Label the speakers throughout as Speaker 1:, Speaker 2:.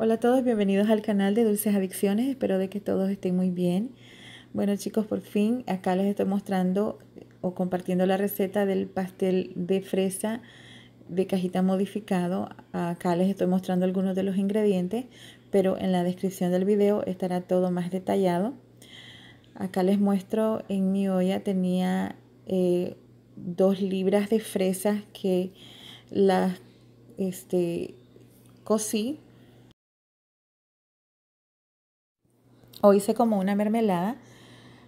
Speaker 1: Hola a todos, bienvenidos al canal de Dulces Adicciones, espero de que todos estén muy bien. Bueno chicos, por fin acá les estoy mostrando o compartiendo la receta del pastel de fresa de cajita modificado. Acá les estoy mostrando algunos de los ingredientes, pero en la descripción del video estará todo más detallado. Acá les muestro, en mi olla tenía eh, dos libras de fresas que las este, cocí O hice como una mermelada,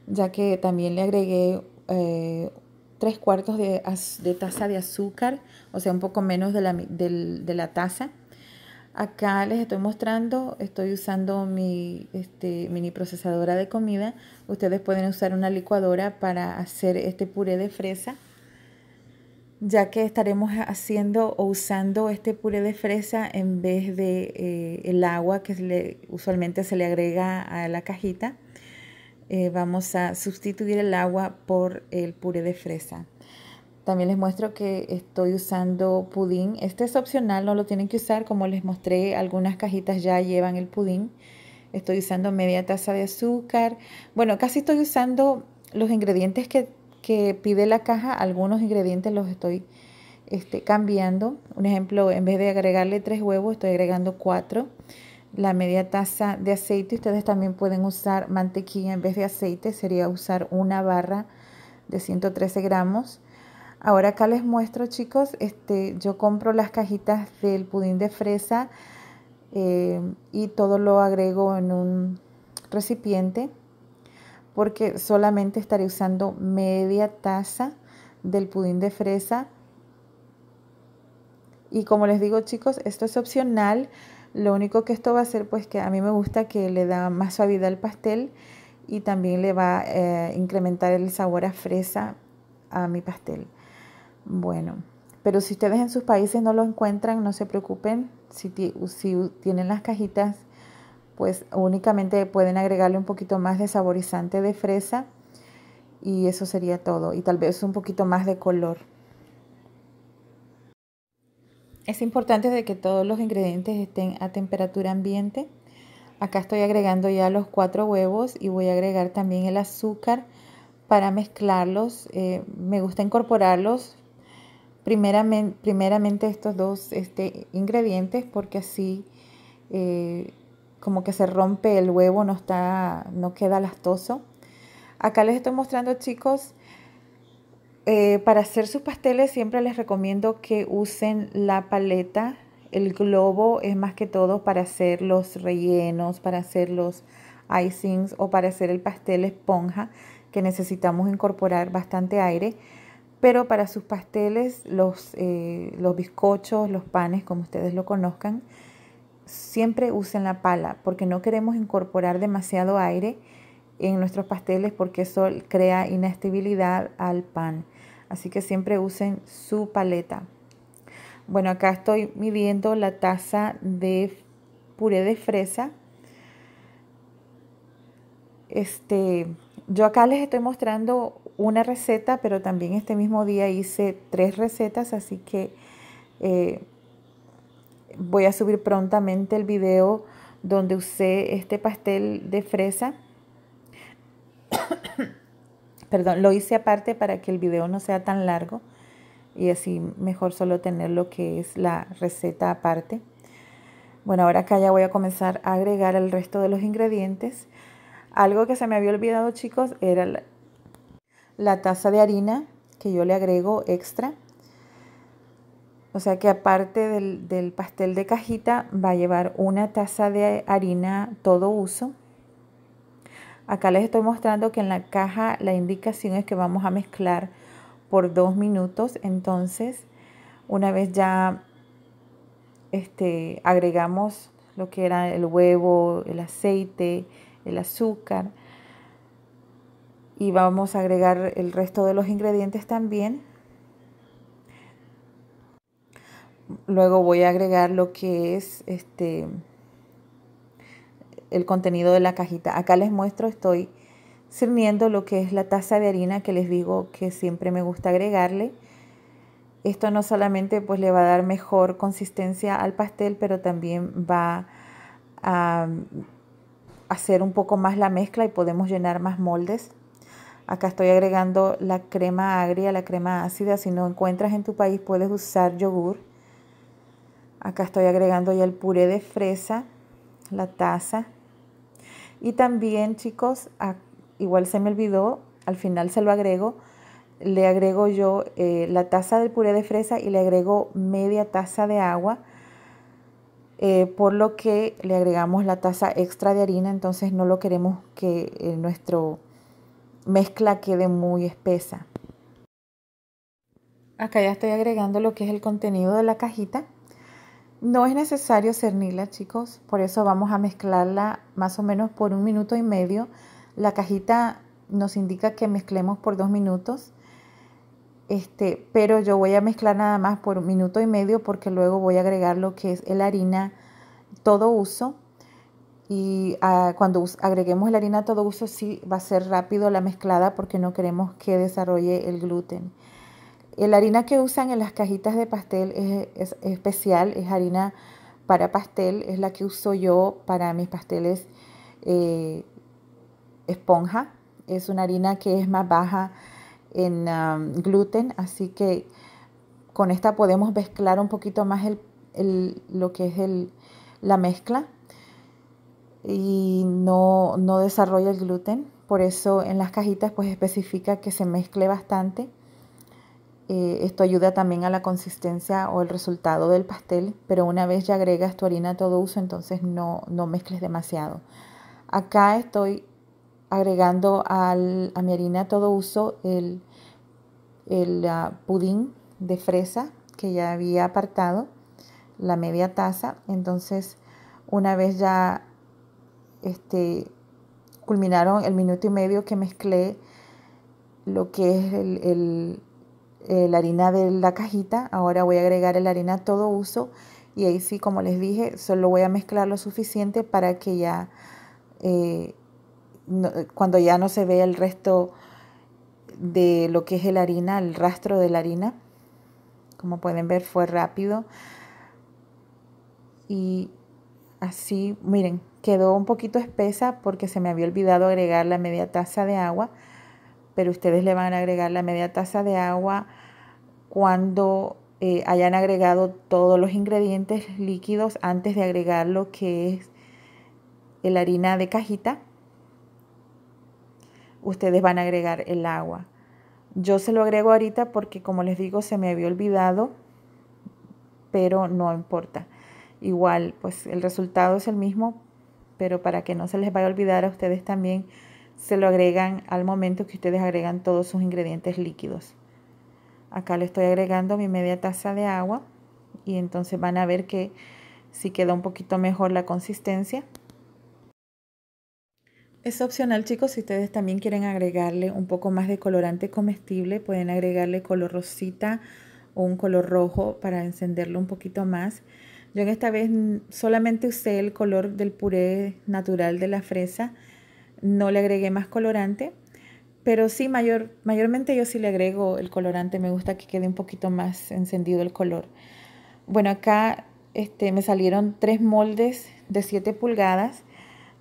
Speaker 1: ya que también le agregué eh, tres cuartos de, taza de azúcar, o sea, un poco menos de la, taza. Acá les estoy mostrando, estoy usando mi este, mini procesadora de comida. Ustedes pueden usar una licuadora para hacer este puré de fresa ya que estaremos haciendo o usando este puré de fresa en vez de eh, el agua que usualmente se le agrega a la cajita. Eh, vamos a sustituir el agua por el puré de fresa. También les muestro que estoy usando pudín. Este es opcional, no lo tienen que usar. Como les mostré, algunas cajitas ya llevan el pudín. Estoy usando media taza de azúcar. Bueno, casi estoy usando los ingredientes que que pide la caja, algunos ingredientes los estoy este, cambiando. Un ejemplo, en vez de agregarle tres huevos, estoy agregando cuatro. La media taza de aceite, ustedes también pueden usar mantequilla en vez de aceite, sería usar una barra de 113 gramos. Ahora acá les muestro chicos, este, yo compro las cajitas del pudín de fresa eh, y todo lo agrego en un recipiente porque solamente estaré usando media taza del pudín de fresa. Y como les digo chicos, esto es opcional. Lo único que esto va a hacer pues que a mí me gusta que le da más suavidad al pastel y también le va a eh, incrementar el sabor a fresa a mi pastel. Bueno, pero si ustedes en sus países no lo encuentran, no se preocupen. Si, si tienen las cajitas pues únicamente pueden agregarle un poquito más de saborizante de fresa y eso sería todo. Y tal vez un poquito más de color. Es importante de que todos los ingredientes estén a temperatura ambiente. Acá estoy agregando ya los cuatro huevos y voy a agregar también el azúcar para mezclarlos. Eh, me gusta incorporarlos primeramente, primeramente estos dos este, ingredientes porque así eh, como que se rompe el huevo, no, está, no queda lastoso. Acá les estoy mostrando, chicos, eh, para hacer sus pasteles siempre les recomiendo que usen la paleta. El globo es más que todo para hacer los rellenos, para hacer los icings o para hacer el pastel esponja, que necesitamos incorporar bastante aire. Pero para sus pasteles, los, eh, los bizcochos, los panes, como ustedes lo conozcan, siempre usen la pala porque no queremos incorporar demasiado aire en nuestros pasteles porque eso crea inestabilidad al pan. Así que siempre usen su paleta. Bueno, acá estoy midiendo la taza de puré de fresa. Este, yo acá les estoy mostrando una receta, pero también este mismo día hice tres recetas, así que eh, voy a subir prontamente el video donde usé este pastel de fresa. Perdón, lo hice aparte para que el video no sea tan largo y así mejor solo tener lo que es la receta aparte. Bueno, ahora acá ya voy a comenzar a agregar el resto de los ingredientes. Algo que se me había olvidado, chicos, era la, la taza de harina que yo le agrego extra. O sea que aparte del, pastel de cajita va a llevar una taza de harina todo uso. Acá les estoy mostrando que en la caja la indicación es que vamos a mezclar por dos minutos. Entonces, una vez ya este, agregamos lo que era el huevo, el aceite, el azúcar y vamos a agregar el resto de los ingredientes también. Luego voy a agregar lo que es este el contenido de la cajita. Acá les muestro, estoy sirviendo lo que es la taza de harina que les digo que siempre me gusta agregarle. Esto no solamente pues le va a dar mejor consistencia al pastel, pero también va a hacer un poco más la mezcla y podemos llenar más moldes. Acá estoy agregando la crema agria, la crema ácida. Si no encuentras en tu país puedes usar yogur. Acá estoy agregando ya el puré de fresa, la taza. Y también, chicos, igual se me olvidó, al final se lo agrego, le agrego yo eh, la taza del puré de fresa y le agrego media taza de agua, eh, por lo que le agregamos la taza extra de harina, entonces no lo queremos que eh, nuestro nuestra mezcla quede muy espesa. Acá ya estoy agregando lo que es el contenido de la cajita. No es necesario cernirla, chicos, por eso vamos a mezclarla más o menos por un minuto y medio. La cajita nos indica que mezclemos por dos minutos, este, pero yo voy a mezclar nada más por un minuto y medio porque luego voy a agregar lo que es la harina todo uso. Y ah, cuando agreguemos la harina todo uso, sí va a ser rápido la mezclada porque no queremos que desarrolle el gluten. La harina que usan en las cajitas de pastel es, especial, es harina para pastel, es la que uso yo para mis pasteles eh, esponja. Es una harina que es más baja en um, gluten, así que con esta podemos mezclar un poquito más lo que es la mezcla y no, no desarrolla el gluten. Por eso en las cajitas pues especifica que se mezcle bastante. Eh, esto ayuda también a la consistencia o el resultado del pastel, pero una vez ya agregas tu harina a todo uso, entonces no, no mezcles demasiado. Acá estoy agregando a mi harina a todo uso el, el ah, pudín de fresa que ya había apartado, la media taza. Entonces, una vez ya este, culminaron el minuto y medio que mezclé lo que es el, eh, la harina de la cajita, ahora voy a agregar la harina todo uso y ahí sí, como les dije, solo voy a mezclar lo suficiente para que ya, eh, cuando ya no se vea el resto de lo que es la harina, el rastro de la harina, como pueden ver fue rápido y así, miren, quedó un poquito espesa porque se me había olvidado agregar la media taza de agua, pero ustedes le van a agregar la media taza de agua cuando eh, hayan agregado todos los ingredientes líquidos antes de agregar lo que es la harina de cajita. Ustedes van a agregar el agua. Yo se lo agrego ahorita porque como les digo se me había olvidado, pero no importa. Igual, pues el resultado es el mismo, pero para que no se les vaya a olvidar a ustedes también se lo agregan al momento que ustedes agregan todos sus ingredientes líquidos. Acá le estoy agregando mi media taza de agua y entonces van a ver que si queda un poquito mejor la consistencia. Es opcional chicos, si ustedes también quieren agregarle un poco más de colorante comestible, pueden agregarle color rosita o un color rojo para encenderlo un poquito más. Yo en esta vez solamente usé el color del puré natural de la fresa no le agregué más colorante, pero sí, mayor, mayormente yo sí le agrego el colorante, me gusta que quede un poquito más encendido el color. Bueno, acá este, me salieron tres moldes de 7 pulgadas,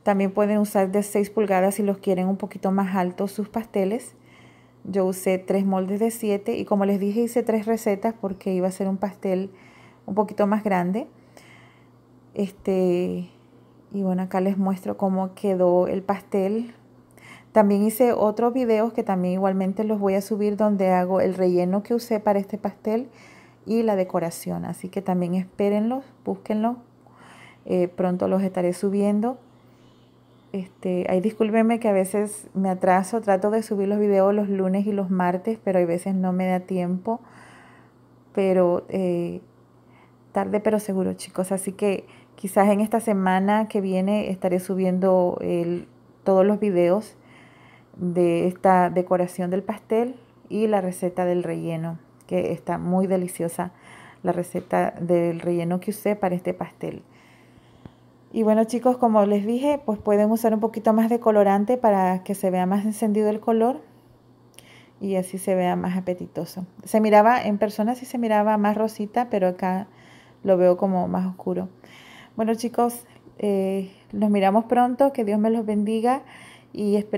Speaker 1: también pueden usar de 6 pulgadas si los quieren un poquito más altos sus pasteles. Yo usé tres moldes de 7 y como les dije hice tres recetas porque iba a ser un pastel un poquito más grande. Este, y bueno, acá les muestro cómo quedó el pastel. También hice otros videos que también igualmente los voy a subir donde hago el relleno que usé para este pastel y la decoración. Así que también espérenlos, búsquenlos. Eh, pronto los estaré subiendo. Este, ahí discúlpenme que a veces me atraso, trato de subir los videos los lunes y los martes, pero hay veces no me da tiempo. Pero eh, tarde pero seguro, chicos. Así que quizás en esta semana que viene estaré subiendo el, todos los videos de esta decoración del pastel y la receta del relleno, que está muy deliciosa la receta del relleno que usé para este pastel. Y bueno chicos, como les dije, pues pueden usar un poquito más de colorante para que se vea más encendido el color y así se vea más apetitoso. Se miraba en persona, si se miraba más rosita, pero acá lo veo como más oscuro. Bueno chicos, nos eh, miramos pronto, que Dios me los bendiga y esperen.